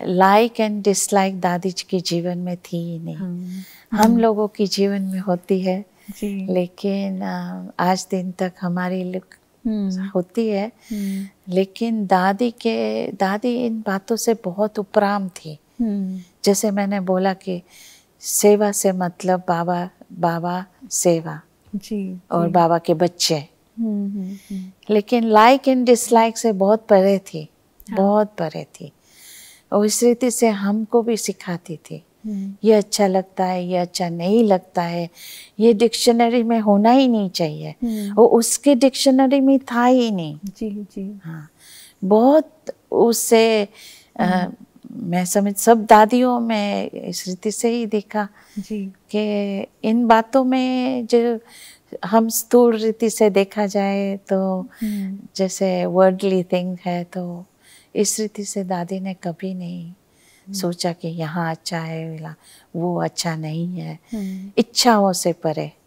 Like and dislike दादी जी के जीवन में थी ही नहीं हाँ। हम हाँ। लोगों के जीवन में होती है लेकिन आज दिन तक हमारी लुक हम्म। होती है हम्म। लेकिन दादी के दादी इन बातों से बहुत उपराम थी हम्म। जैसे मैंने बोला कि सेवा से मतलब बाबा बाबा सेवा जी और जी। बाबा के बच्चे लेकिन लाइक एंड डिसलाइक से बहुत परे थी हाँ। बहुत परे थी और इस रीति से हमको भी सिखाती थी हम्म। ये अच्छा लगता है ये अच्छा नहीं लगता है ये डिक्शनरी में होना ही नहीं चाहिए वो हम्म। उसके डिक्शनरी में था ही नहीं जी जी हाँ बहुत उससे आ, हम्म। मैं समझ सब दादियों में इस रीति से ही देखा कि इन बातों में जो हम स्थूल रीति से देखा जाए तो जैसे वर्डली थिंग है तो इस रीति से दादी ने कभी नहीं हम्म। सोचा कि यहाँ अच्छा है वो अच्छा नहीं है हम्म। इच्छाओं से परे